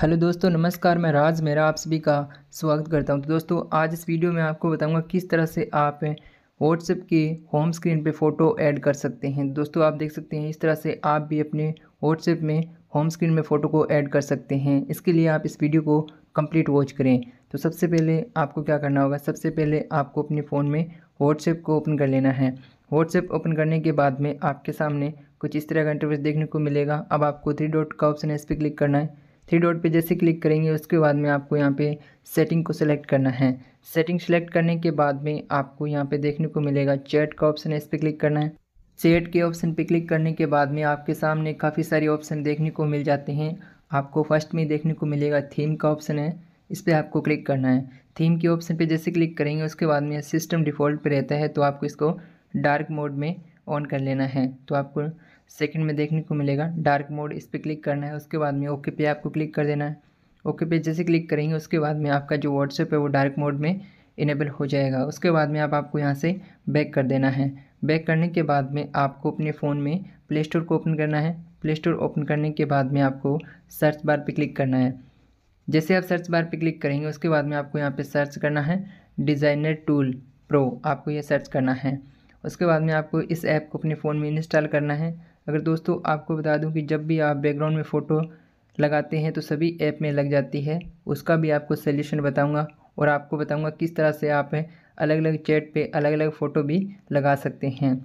hello दोस्तों नमस्कार मैं राज मेरा आप सभी का स्वागत करता हूं तो दोस्तों आज इस वीडियो में आपको बताऊंगा किस तरह से आप व्हाट्सएप के होम स्क्रीन पे फ़ोटो ऐड कर सकते हैं तो दोस्तों आप देख सकते हैं इस तरह से आप भी अपने व्हाट्सएप में होम स्क्रीन में फ़ोटो को ऐड कर सकते हैं इसके लिए आप इस वीडियो को कम्प्लीट वॉच करें तो सबसे पहले आपको क्या करना होगा सबसे पहले आपको अपने फ़ोन में व्हाट्सएप को ओपन कर लेना है व्हाट्सएप ओपन करने के बाद में आपके सामने कुछ इस तरह का इंटरव्यूज देखने को मिलेगा अब आपको थ्री डॉट का ऑप्शन है इस पर क्लिक करना है थ्री डॉट पे जैसे क्लिक करेंगे उसके बाद में आपको यहाँ पे सेटिंग को सिलेक्ट करना है सेटिंग सेलेक्ट करने के बाद में आपको यहाँ पे देखने को मिलेगा चैट का ऑप्शन है इस पर क्लिक करना है चैट के ऑप्शन पे क्लिक करने के बाद में आपके सामने काफ़ी सारे ऑप्शन देखने को मिल जाते हैं आपको फर्स्ट में देखने को मिलेगा थीम का ऑप्शन है इस पर आपको क्लिक करना है थीम के ऑप्शन पर जैसे क्लिक करेंगे उसके बाद में सिस्टम डिफ़ॉल्ट रहता है तो आपको इसको डार्क मोड में ऑन कर लेना है तो आपको सेकंड में देखने को मिलेगा डार्क मोड इस पर क्लिक करना है उसके बाद में ओके पे आपको क्लिक कर देना है ओके पे जैसे क्लिक करेंगे उसके बाद में आपका जो व्हाट्सएप है वो डार्क मोड में इनेबल हो जाएगा उसके बाद में आप आपको यहाँ से बैक कर देना है बैक करने के बाद में आपको अपने फ़ोन में प्ले स्टोर को ओपन करना है प्ले स्टोर ओपन करने के बाद में आपको सर्च बार पर क्लिक करना है जैसे आप सर्च बार पर क्लिक करेंगे उसके बाद में आपको यहाँ पर सर्च करना है डिज़ाइनर टूल प्रो आपको ये सर्च करना है उसके बाद में आपको इस ऐप को अपने फ़ोन में इंस्टॉल करना है अगर दोस्तों आपको बता दूं कि जब भी आप बैकग्राउंड में फ़ोटो लगाते हैं तो सभी ऐप में लग जाती है उसका भी आपको सोल्यूशन बताऊँगा और आपको बताऊँगा किस तरह से आप अलग अलग चैट पर अलग अलग फ़ोटो भी लगा सकते हैं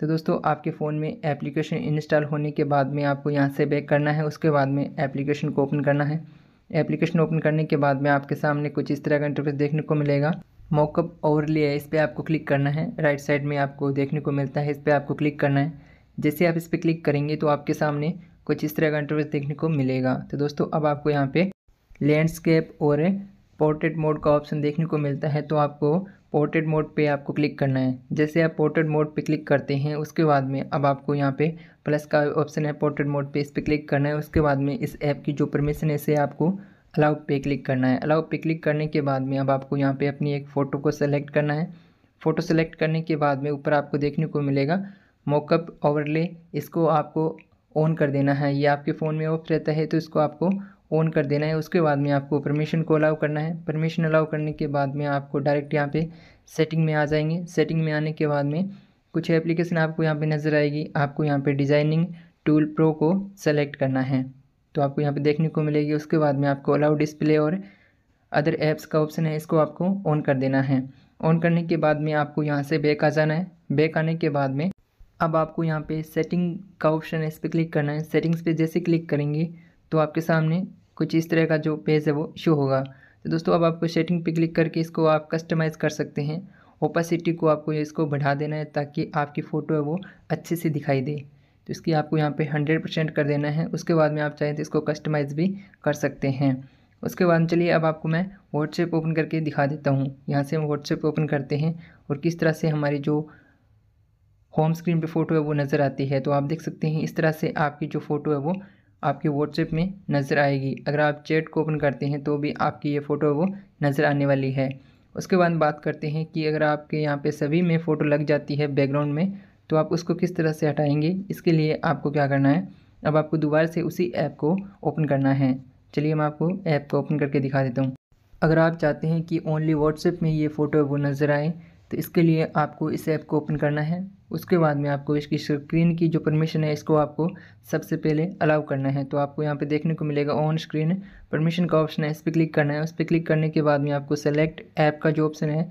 तो दोस्तों आपके फ़ोन में एप्लीकेशन इंस्टॉल होने के बाद में आपको यहाँ से बैक करना है उसके बाद में एप्लीकेशन को ओपन करना है एप्लीकेशन ओपन करने के बाद में आपके सामने कुछ इस तरह का इंटरफेस देखने को मिलेगा मॉकअप ओवरले है इस पर आपको क्लिक करना है राइट साइड में आपको देखने को मिलता है इस पर आपको क्लिक करना है जैसे आप इस पर क्लिक करेंगे तो आपके सामने कुछ इस तरह का इंटरव्यू देखने को मिलेगा तो दोस्तों अब आपको यहाँ पे लैंडस्केप और पोर्ट्रेट मोड का ऑप्शन देखने को मिलता है तो आपको पोर्ट्रेट मोड पे आपको क्लिक करना है जैसे आप पोर्ट्रेट मोड पे क्लिक करते हैं उसके बाद में अब आपको यहाँ पे प्लस का ऑप्शन है पोर्ट्रेट मोड पे इस पर क्लिक करना है उसके बाद में इस ऐप की जो परमिशन है इसे आपको अलाउ पे क्लिक करना है अलाउ पे क्लिक करने के बाद में अब आपको यहाँ पर अपनी एक फ़ोटो को सेलेक्ट करना है फ़ोटो सेलेक्ट करने के बाद में ऊपर आपको देखने को मिलेगा मोकअप ओवरले इसको आपको ऑन कर देना है ये आपके फ़ोन में ऑफ रहता है तो इसको आपको ऑन कर देना है उसके बाद में आपको परमिशन को अलाउ करना है परमिशन अलाउ करने के बाद में आपको डायरेक्ट यहाँ पे सेटिंग में आ जाएंगे सेटिंग में आने के बाद में कुछ एप्लीकेशन आपको यहाँ पे नज़र आएगी आपको यहाँ पे डिज़ाइनिंग टूल प्रो को सेलेक्ट करना है तो आपको यहाँ पे देखने को मिलेगी उसके बाद में आपको allow display over other apps का ऑप्शन है इसको आपको ऑन कर देना है ऑन करने के बाद में आपको यहाँ से बैक आ जाना है बैक आने के बाद में अब आपको यहाँ पे सेटिंग का ऑप्शन है इस पर क्लिक करना है सेटिंग्स पे जैसे क्लिक करेंगे तो आपके सामने कुछ इस तरह का जो पेज है वो शो होगा तो दोस्तों अब आपको सेटिंग पे क्लिक करके इसको आप कस्टमाइज़ कर सकते हैं ओपासिटी को आपको इसको बढ़ा देना है ताकि आपकी फ़ोटो है वो अच्छे से दिखाई दे तो इसकी आपको यहाँ पे हंड्रेड परसेंट कर देना है उसके बाद में आप चाहें तो इसको कस्टमाइज़ भी कर सकते हैं उसके बाद चलिए अब आपको मैं व्हाट्सएप ओपन करके दिखा देता हूँ यहाँ से हम व्हाट्सएप ओपन करते हैं और किस तरह से हमारी जो होम स्क्रीन पे फ़ोटो है वो नज़र आती है तो आप देख सकते हैं इस तरह से आपकी जो फ़ोटो है वो आपके व्हाट्सएप में नज़र आएगी अगर आप चैट को ओपन करते हैं तो भी आपकी ये फ़ोटो वो नज़र आने वाली है उसके बाद बात करते हैं कि अगर आपके यहाँ पे सभी में फ़ोटो लग जाती है बैकग्राउंड में तो आप उसको किस तरह से हटाएंगे इसके लिए आपको क्या करना है अब आपको दोबारा से उसी ऐप को ओपन करना है चलिए मैं आपको ऐप को ओपन करके दिखा देता हूँ अगर आप चाहते हैं कि ओनली व्हाट्सएप में ये फ़ोटो वो नज़र आए तो इसके लिए आपको इस ऐप को ओपन करना है उसके बाद में आपको इसकी स्क्रीन की जो परमिशन है इसको आपको सबसे पहले अलाउ करना है तो आपको यहाँ पे देखने को मिलेगा ऑन स्क्रीन परमिशन का ऑप्शन है इस पर क्लिक करना है उस पर क्लिक करने के बाद में आपको सेलेक्ट ऐप का जो ऑप्शन है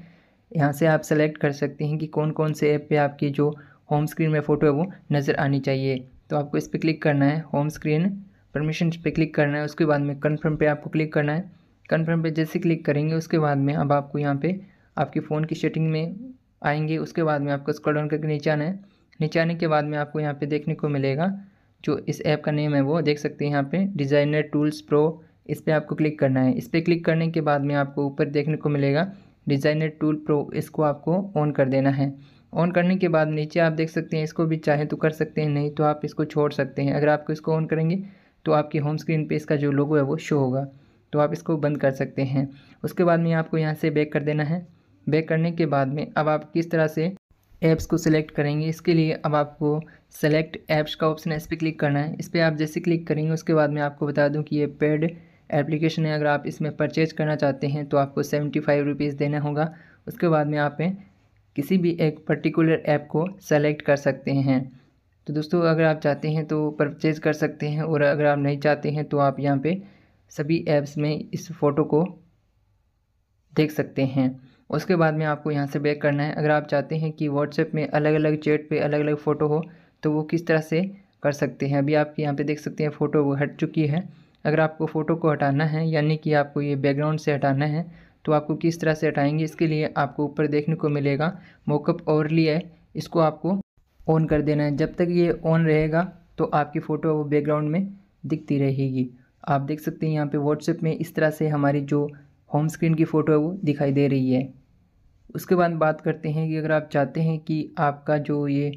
यहाँ से आप सेलेक्ट कर सकते हैं कि कौन कौन से ऐप पर आपकी जो होम स्क्रीन में फ़ोटो है वो नज़र आनी चाहिए तो आपको इस पर क्लिक करना है होम स्क्रीन परमिशन पर क्लिक करना है उसके बाद में कन्फर्म पर आपको क्लिक करना है कन्फर्म पर जैसे क्लिक करेंगे उसके बाद में अब आपको यहाँ पर आपके फ़ोन की सेटिंग में आएंगे उसके बाद में आपको स्क्रॉल डाउन करके नीचे आना है नीचे आने के बाद में आपको यहाँ पे देखने को मिलेगा जो इस ऐप का नेम है वो देख सकते हैं यहाँ पे डिज़ाइनर टूल्स प्रो इस पर आपको क्लिक करना है इस पर क्लिक करने के बाद में आपको ऊपर देखने को मिलेगा डिज़ाइनर टूल प्रो इसको आपको ऑन कर देना है ऑन करने के बाद नीचे आप देख सकते हैं इसको भी चाहे तो कर सकते हैं नहीं तो आप इसको छोड़ सकते हैं अगर आपको इसको ऑन करेंगे तो आपकी होम स्क्रीन पे इसका जो लोगो है वो शो होगा तो आप इसको बंद कर सकते हैं उसके बाद में आपको यहाँ से बैक कर देना है बैक करने के बाद में अब आप किस तरह से ऐप्स को सिलेक्ट करेंगे इसके लिए अब आपको सेलेक्ट ऐप्स का ऑप्शन है इस पर क्लिक करना है इस पर आप जैसे क्लिक करेंगे उसके बाद मैं आपको बता दूं कि ये पेड एप्लीकेशन है अगर आप इसमें परचेज करना चाहते हैं तो आपको सेवेंटी फाइव रुपीज़ देना होगा उसके बाद में आप किसी भी एक पर्टिकुलर ऐप को सेलेक्ट कर सकते हैं तो दोस्तों अगर आप चाहते हैं तो परचेज़ कर सकते हैं और अगर आप नहीं चाहते हैं तो आप यहाँ पर सभी ऐप्स में इस फ़ोटो को देख सकते हैं उसके बाद में आपको यहाँ से बैक करना है अगर आप चाहते हैं कि व्हाट्सएप में अलग अलग चैट पे अलग अलग फ़ोटो हो तो वो किस तरह से कर सकते हैं अभी आप यहाँ पे देख सकते हैं फ़ोटो वो हट चुकी है अगर आपको फ़ोटो को हटाना है यानी कि आपको ये बैकग्राउंड से हटाना है तो आपको किस तरह से हटाएंगे इसके लिए आपको ऊपर देखने को मिलेगा मोकअप और है इसको आपको ऑन कर देना है जब तक ये ऑन रहेगा तो आपकी फ़ोटो वो बैकग्राउंड में दिखती रहेगी आप देख सकते हैं यहाँ पर व्हाट्सएप में इस तरह से हमारी जो होम स्क्रीन की फ़ोटो है वो दिखाई दे रही है उसके बाद बात करते हैं कि अगर आप चाहते हैं कि आपका जो ये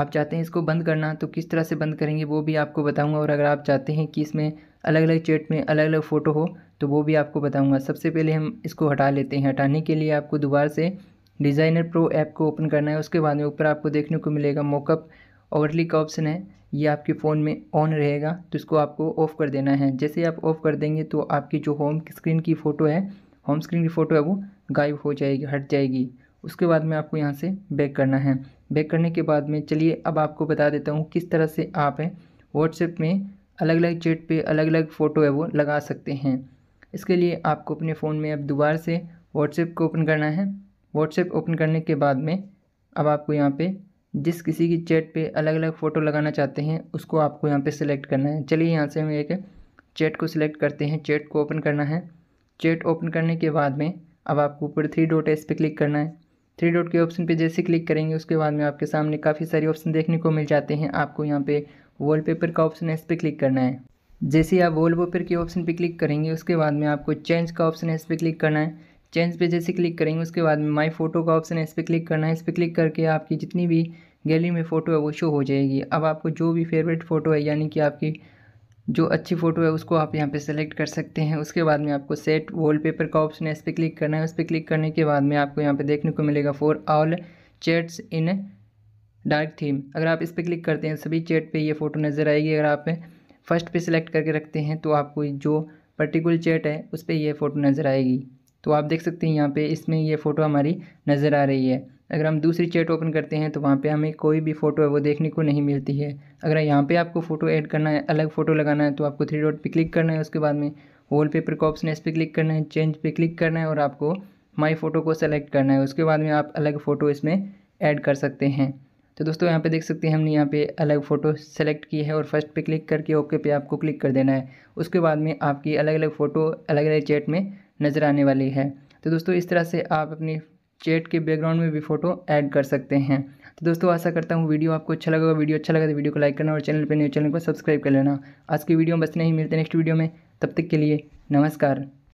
आप चाहते हैं इसको बंद करना तो किस तरह से बंद करेंगे वो भी आपको बताऊंगा और अगर आप चाहते हैं कि इसमें अलग अलग चैट में अलग अलग फ़ोटो हो तो वो भी आपको बताऊंगा सबसे पहले हम इसको हटा लेते हैं हटाने के लिए आपको दोबारा से डिज़ाइनर प्रो ऐप को ओपन करना है उसके बाद में ऊपर आपको देखने को मिलेगा मोकअप ओवरली का ऑप्शन है ये आपके फ़ोन में ऑन रहेगा तो इसको आपको ऑफ़ कर देना है जैसे आप ऑफ़ कर देंगे तो आपकी जो होम स्क्रीन की फ़ोटो है होम स्क्रीन की फ़ोटो है वो गायब हो जाएगी हट जाएगी उसके बाद में आपको यहाँ से बैक करना है बैक करने के बाद में चलिए अब आपको बता देता हूँ किस तरह से आप व्हाट्सएप में अलग अलग चैट पे अलग अलग फ़ोटो है वो लगा सकते हैं इसके लिए आपको अपने फ़ोन में अब दोबारा से व्हाट्सएप को ओपन करना है व्हाट्सएप ओपन करने के बाद में अब आपको यहाँ पे जिस किसी की चैट पे अलग अलग फ़ोटो लगाना चाहते हैं उसको आपको यहाँ पे सिलेक्ट करना है चलिए यहाँ से हम एक चैट को सिलेक्ट करते हैं चैट को ओपन करना है चैट ओपन करने के बाद में अब आपको ऊपर थ्री डॉट है इस पर क्लिक करना है थ्री डॉट के ऑप्शन पे जैसे क्लिक करेंगे उसके बाद में आपके सामने काफ़ी सारे ऑप्शन देखने को मिल जाते हैं आपको यहाँ पे वॉलपेपर का ऑप्शन है इस पर क्लिक करना है जैसे आप आप वॉलपेपर के ऑप्शन पे क्लिक करेंगे उसके बाद में आपको चेंज का ऑप्शन है इस पर क्लिक करना है चेंज पे जैसे क्लिक करेंगे उसके बाद में माई फोटो का ऑप्शन है इस पर क्लिक करना है इस पर क्लिक करके आपकी जितनी भी गैलरी में फ़ोटो है वो शो हो जाएगी अब आपको जो भी फेवरेट फ़ोटो है यानी कि आपकी जो अच्छी फ़ोटो है उसको आप यहाँ पे सेलेक्ट कर सकते हैं उसके बाद में आपको सेट वॉलपेपर का ऑप्शन है इस पर क्लिक करना है उस पर क्लिक करने के बाद में आपको यहाँ पे देखने को मिलेगा for all chats in dark theme अगर आप इस पर क्लिक करते हैं सभी चैट पे ये फ़ोटो नज़र आएगी अगर आप फर्स्ट पे सिलेक्ट करके रखते हैं तो आपको जो पर्टिकुलर चैट है उस पर यह फ़ोटो नज़र आएगी तो आप देख सकते हैं यहाँ पर इसमें ये फ़ोटो हमारी नज़र आ रही है अगर हम दूसरी चैट ओपन करते हैं तो वहाँ पे हमें कोई भी फ़ोटो है वो देखने को नहीं मिलती है अगर यहाँ पे आपको फ़ोटो ऐड करना है अलग फ़ोटो लगाना है तो आपको थ्री डॉट पे क्लिक करना है उसके बाद में वॉल पेपर का ऑप्शन इस पर क्लिक करना है चेंज पे क्लिक करना है और आपको माई फ़ोटो को सेलेक्ट करना है उसके बाद में आप अलग फ़ोटो इसमें ऐड कर सकते हैं तो दोस्तों यहाँ पर देख सकते हैं हमने यहाँ पर अलग फ़ोटो सेलेक्ट की है और फर्स्ट पर क्लिक करके ओके पे आपको क्लिक कर देना है उसके बाद में आपकी अलग अलग फ़ोटो अलग अलग चैट में नज़र आने वाली है तो दोस्तों इस तरह से आप अपनी चैट के बैकग्राउंड में भी फोटो ऐड कर सकते हैं तो दोस्तों आशा करता हूँ वीडियो आपको अच्छा लगा वीडियो अच्छा लगा तो वीडियो को लाइक करना और चैनल पर न्यू चैनल को सब्सक्राइब कर लेना आज की वीडियो में बस नहीं मिलते नेक्स्ट वीडियो में तब तक के लिए नमस्कार